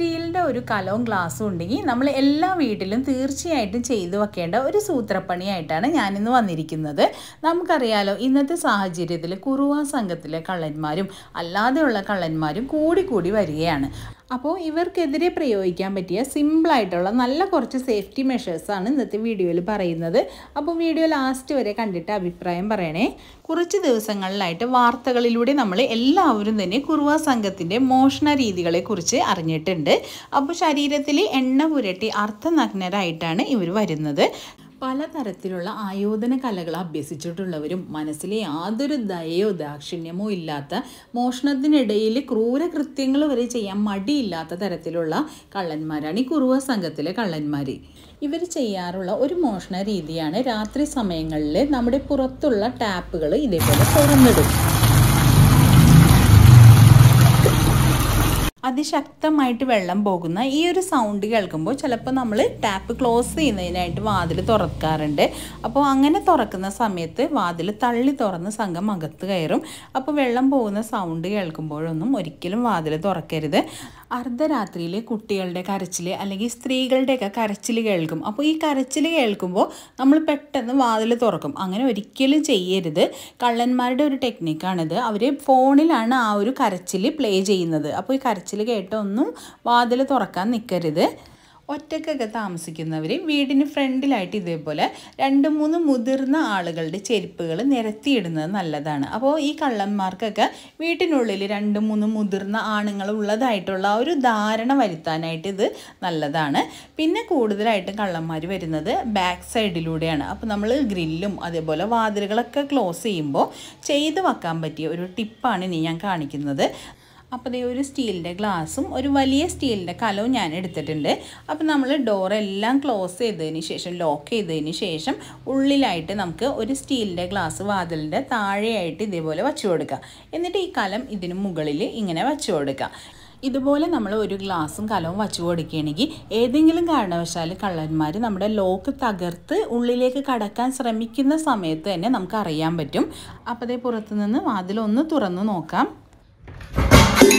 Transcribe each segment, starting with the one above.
സ്റ്റീലിൻ്റെ ഒരു കലവും ഗ്ലാസ്സും ഉണ്ടെങ്കിൽ നമ്മൾ എല്ലാ വീട്ടിലും തീർച്ചയായിട്ടും ചെയ്തു വെക്കേണ്ട ഒരു സൂത്രപ്പണിയായിട്ടാണ് ഞാനിന്ന് വന്നിരിക്കുന്നത് നമുക്കറിയാലോ ഇന്നത്തെ സാഹചര്യത്തിൽ കുറുവ സംഘത്തിലെ കള്ളന്മാരും അല്ലാതെയുള്ള കള്ളന്മാരും കൂടി കൂടി വരികയാണ് അപ്പോൾ ഇവർക്കെതിരെ പ്രയോഗിക്കാൻ പറ്റിയ സിമ്പിളായിട്ടുള്ള നല്ല കുറച്ച് സേഫ്റ്റി മെഷേഴ്സാണ് ഇന്നത്തെ വീഡിയോയിൽ പറയുന്നത് അപ്പോൾ വീഡിയോ ലാസ്റ്റ് വരെ കണ്ടിട്ട് അഭിപ്രായം പറയണേ കുറച്ച് ദിവസങ്ങളിലായിട്ട് വാർത്തകളിലൂടെ നമ്മൾ എല്ലാവരും തന്നെ കുറുവ സംഘത്തിൻ്റെ മോഷണ രീതികളെക്കുറിച്ച് അറിഞ്ഞിട്ടുണ്ട് ഉണ്ട് അപ്പോൾ ശരീരത്തിൽ എണ്ണ പുരട്ടി അർത്ഥനഗ്നരായിട്ടാണ് ഇവർ വരുന്നത് പലതരത്തിലുള്ള ആയോധന കലകൾ അഭ്യസിച്ചിട്ടുള്ളവരും മനസ്സിലെ യാതൊരു ദയയോ ദാക്ഷിണ്യമോ ഇല്ലാത്ത മോഷണത്തിനിടയിൽ ക്രൂരകൃത്യങ്ങൾ വരെ ചെയ്യാൻ മടിയില്ലാത്ത തരത്തിലുള്ള കള്ളന്മാരാണ് ഈ കുറുവ സംഘത്തിലെ കള്ളന്മാർ ഇവർ ചെയ്യാറുള്ള ഒരു മോഷണ രീതിയാണ് രാത്രി സമയങ്ങളിൽ നമ്മുടെ പുറത്തുള്ള ടാപ്പുകൾ ഇതേപോലെ തുറന്നിടും അതിശക്തമായിട്ട് വെള്ളം പോകുന്ന ഈ ഒരു സൗണ്ട് കേൾക്കുമ്പോൾ ചിലപ്പോൾ നമ്മൾ ടാപ്പ് ക്ലോസ് ചെയ്യുന്നതിനായിട്ട് വാതിൽ തുറക്കാറുണ്ട് അപ്പോൾ അങ്ങനെ തുറക്കുന്ന സമയത്ത് വാതിൽ തള്ളി തുറന്ന് സംഘം അകത്ത് കയറും അപ്പോൾ വെള്ളം പോകുന്ന സൗണ്ട് കേൾക്കുമ്പോഴൊന്നും ഒരിക്കലും വാതിൽ തുറക്കരുത് അർദ്ധരാത്രിയിൽ കുട്ടികളുടെ കരച്ചിൽ അല്ലെങ്കിൽ സ്ത്രീകളുടെയൊക്കെ കരച്ചിൽ കേൾക്കും അപ്പോൾ ഈ കരച്ചിൽ കേൾക്കുമ്പോൾ നമ്മൾ പെട്ടെന്ന് വാതിൽ തുറക്കും അങ്ങനെ ഒരിക്കലും ചെയ്യരുത് കള്ളന്മാരുടെ ഒരു ടെക്നിക്കാണിത് അവർ ഫോണിലാണ് ആ ഒരു കരച്ചിൽ പ്ലേ ചെയ്യുന്നത് അപ്പോൾ ഈ കരച്ചിൽ പറച്ചിൽ കേട്ടൊന്നും വാതിൽ തുറക്കാൻ നിൽക്കരുത് ഒറ്റക്കൊക്കെ താമസിക്കുന്നവർ വീടിന് ഫ്രണ്ടിലായിട്ട് ഇതേപോലെ രണ്ട് മൂന്ന് മുതിർന്ന ആളുകളുടെ ചെരുപ്പുകൾ നിരത്തിയിടുന്നത് നല്ലതാണ് അപ്പോൾ ഈ കള്ളന്മാർക്കൊക്കെ വീട്ടിനുള്ളിൽ രണ്ട് മൂന്ന് മുതിർന്ന ആണുങ്ങൾ ഉള്ളതായിട്ടുള്ള ഒരു ധാരണ വരുത്താനായിട്ട് ഇത് നല്ലതാണ് പിന്നെ കൂടുതലായിട്ടും കള്ളന്മാർ വരുന്നത് ബാക്ക് സൈഡിലൂടെയാണ് അപ്പോൾ നമ്മൾ ഗ്രില്ലും അതേപോലെ വാതിലുകളൊക്കെ ക്ലോസ് ചെയ്യുമ്പോൾ ചെയ്ത് വെക്കാൻ പറ്റിയ ഒരു ടിപ്പാണ് ഇനി ഞാൻ കാണിക്കുന്നത് അപ്പോൾ ഈ ഒരു സ്റ്റീലിൻ്റെ ഗ്ലാസും ഒരു വലിയ സ്റ്റീലിൻ്റെ കലവും ഞാൻ എടുത്തിട്ടുണ്ട് അപ്പോൾ നമ്മൾ ഡോർ എല്ലാം ക്ലോസ് ചെയ്തതിന് ശേഷം ലോക്ക് ചെയ്തതിന് ശേഷം ഉള്ളിലായിട്ട് നമുക്ക് ഒരു സ്റ്റീലിൻ്റെ ഗ്ലാസ് വാതിലിൻ്റെ താഴെയായിട്ട് ഇതേപോലെ വച്ചു കൊടുക്കുക എന്നിട്ട് ഈ കലം ഇതിന് മുകളിൽ ഇങ്ങനെ വച്ചു കൊടുക്കുക ഇതുപോലെ നമ്മൾ ഒരു ഗ്ലാസും കലവും വച്ചു കൊടുക്കുകയാണെങ്കിൽ ഏതെങ്കിലും കാരണവശാൽ കള്ളന്മാർ നമ്മുടെ ലോക്ക് തകർത്ത് ഉള്ളിലേക്ക് കടക്കാൻ ശ്രമിക്കുന്ന സമയത്ത് തന്നെ നമുക്ക് അറിയാൻ പറ്റും അപ്പോൾ അതേ പുറത്തുനിന്ന് വാതിലൊന്ന് തുറന്ന് നോക്കാം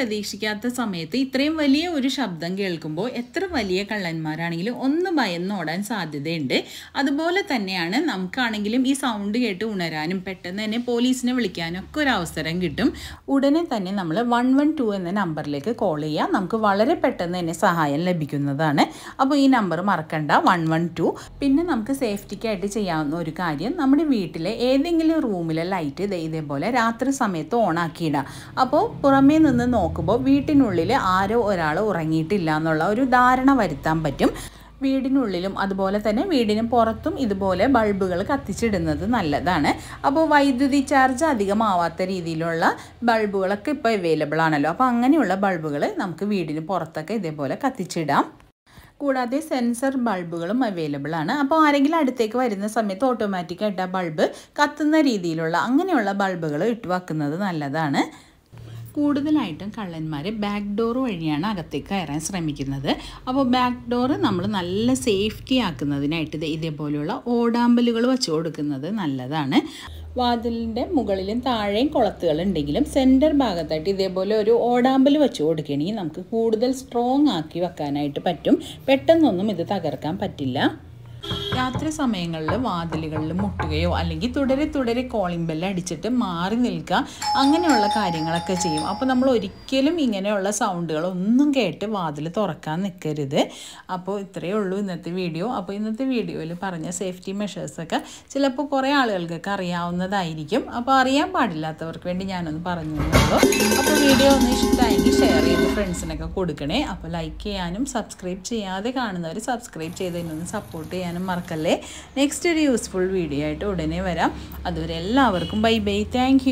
പ്രതീക്ഷിക്കാത്ത സമയത്ത് ഇത്രയും വലിയ ഒരു ശബ്ദം കേൾക്കുമ്പോൾ എത്ര വലിയ കള്ളന്മാരാണെങ്കിലും ഒന്ന് ഭയന്നോടാൻ സാധ്യതയുണ്ട് അതുപോലെ തന്നെയാണ് നമുക്കാണെങ്കിലും ഈ സൗണ്ട് കേട്ട് ഉണരാനും പെട്ടെന്ന് തന്നെ പോലീസിനെ വിളിക്കാനും ഒക്കെ ഒരു അവസരം കിട്ടും ഉടനെ തന്നെ നമ്മൾ വൺ വൺ ടു എന്ന നമ്പറിലേക്ക് കോൾ ചെയ്യുക നമുക്ക് വളരെ പെട്ടെന്ന് തന്നെ സഹായം ലഭിക്കുന്നതാണ് അപ്പോൾ ഈ നമ്പർ മറക്കണ്ട വൺ വൺ ടു പിന്നെ നമുക്ക് സേഫ്റ്റിക്കായിട്ട് ചെയ്യാവുന്ന ഒരു കാര്യം നമ്മുടെ വീട്ടിലെ ഏതെങ്കിലും റൂമിലെ ലൈറ്റ് ഇതേപോലെ രാത്രി സമയത്ത് ഓണാക്കിയിടുക അപ്പോൾ പുറമേ നിന്ന് നോക്കാം നോക്കുമ്പോൾ വീട്ടിനുള്ളിൽ ആരോ ഒരാൾ ഉറങ്ങിയിട്ടില്ല എന്നുള്ള ഒരു ധാരണ വരുത്താൻ പറ്റും വീടിനുള്ളിലും അതുപോലെ തന്നെ വീടിന് പുറത്തും ഇതുപോലെ ബൾബുകൾ കത്തിച്ചിടുന്നത് നല്ലതാണ് അപ്പോൾ വൈദ്യുതി ചാർജ് അധികമാവാത്ത രീതിയിലുള്ള ബൾബുകളൊക്കെ ഇപ്പോൾ അവൈലബിൾ ആണല്ലോ അപ്പോൾ അങ്ങനെയുള്ള ബൾബുകൾ നമുക്ക് വീടിന് പുറത്തൊക്കെ ഇതേപോലെ കത്തിച്ചിടാം കൂടാതെ സെൻസർ ബൾബുകളും അവൈലബിൾ ആണ് അപ്പോൾ ആരെങ്കിലും അടുത്തേക്ക് വരുന്ന സമയത്ത് ഓട്ടോമാറ്റിക്കായിട്ട് ആ ബൾബ് കത്തുന്ന രീതിയിലുള്ള അങ്ങനെയുള്ള ബൾബുകൾ ഇട്ടുവാക്കുന്നത് നല്ലതാണ് കൂടുതലായിട്ടും കള്ളന്മാർ ബാക്ക് ഡോർ വഴിയാണ് അകത്തേക്ക് കയറാൻ ശ്രമിക്കുന്നത് അപ്പോൾ ബാക്ക് ഡോർ നമ്മൾ നല്ല സേഫ്റ്റി ആക്കുന്നതിനായിട്ട് ഇത് ഇതേപോലെയുള്ള ഓടാമ്പലുകൾ വെച്ച് കൊടുക്കുന്നത് നല്ലതാണ് വാതിലിൻ്റെ മുകളിലും താഴെയും കുളത്തുകൾ ഉണ്ടെങ്കിലും സെൻറ്റർ ഭാഗത്തായിട്ട് ഇതേപോലെ ഒരു ഓടാമ്പൽ വെച്ച് കൊടുക്കുകയാണെങ്കിൽ നമുക്ക് കൂടുതൽ സ്ട്രോങ് ആക്കി വെക്കാനായിട്ട് പറ്റും പെട്ടെന്നൊന്നും ഇത് തകർക്കാൻ പറ്റില്ല രാത്രി സമയങ്ങളിൽ വാതിലുകളിൽ മുട്ടുകയോ അല്ലെങ്കിൽ തുടരെ തുടരെ കോളിംഗ് ബെല്ല് അടിച്ചിട്ട് മാറി നിൽക്കുക അങ്ങനെയുള്ള കാര്യങ്ങളൊക്കെ ചെയ്യും അപ്പോൾ നമ്മൾ ഒരിക്കലും ഇങ്ങനെയുള്ള ഒന്നും കേട്ട് വാതിൽ തുറക്കാൻ നിൽക്കരുത് അപ്പോൾ ഇത്രയേ ഉള്ളൂ ഇന്നത്തെ വീഡിയോ അപ്പോൾ ഇന്നത്തെ വീഡിയോയിൽ പറഞ്ഞ സേഫ്റ്റി മെഷേഴ്സൊക്കെ ചിലപ്പോൾ കുറേ ആളുകൾക്കൊക്കെ അറിയാവുന്നതായിരിക്കും അപ്പോൾ അറിയാൻ പാടില്ലാത്തവർക്ക് വേണ്ടി ഞാനൊന്ന് പറഞ്ഞു തന്നുള്ളൂ അപ്പോൾ വീഡിയോ ഒന്ന് ഇഷ്ടമായെങ്കിൽ ഷെയർ ചെയ്ത് ഫ്രണ്ട്സിനൊക്കെ കൊടുക്കണേ അപ്പോൾ ലൈക്ക് ചെയ്യാനും സബ്സ്ക്രൈബ് ചെയ്യാതെ കാണുന്നവർ സബ്സ്ക്രൈബ് ചെയ്ത് ചെയ്തതിനൊന്ന് സപ്പോർട്ട് ചെയ്യാനും മറക്കാം മറക്കല്ലേ നെക്സ്റ്റ് ഒരു യൂസ്ഫുൾ വീഡിയോ ആയിട്ട് ഉടനെ വരാം അതുവരെ എല്ലാവർക്കും ബൈ ബൈ താങ്ക്